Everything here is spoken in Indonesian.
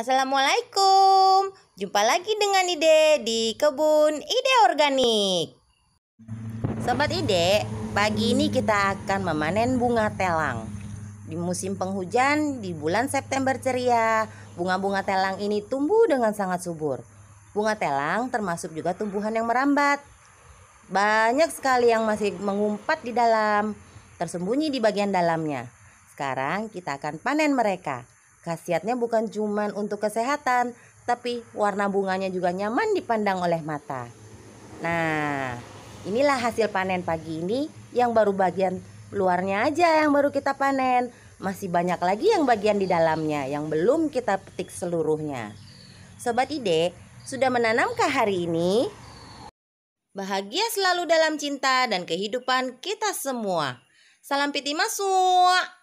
Assalamualaikum. Jumpa lagi dengan Ide di Kebun Ide Organik. Sobat Ide, pagi ini kita akan memanen bunga telang. Di musim penghujan di bulan September ceria, bunga-bunga telang ini tumbuh dengan sangat subur. Bunga telang termasuk juga tumbuhan yang merambat. Banyak sekali yang masih mengumpat di dalam, tersembunyi di bagian dalamnya. Sekarang kita akan panen mereka. Khasiatnya bukan cuma untuk kesehatan, tapi warna bunganya juga nyaman dipandang oleh mata. Nah, inilah hasil panen pagi ini yang baru bagian luarnya aja yang baru kita panen. Masih banyak lagi yang bagian di dalamnya yang belum kita petik seluruhnya. Sobat Ide, sudah menanamkah hari ini? Bahagia selalu dalam cinta dan kehidupan kita semua. Salam piti masuk.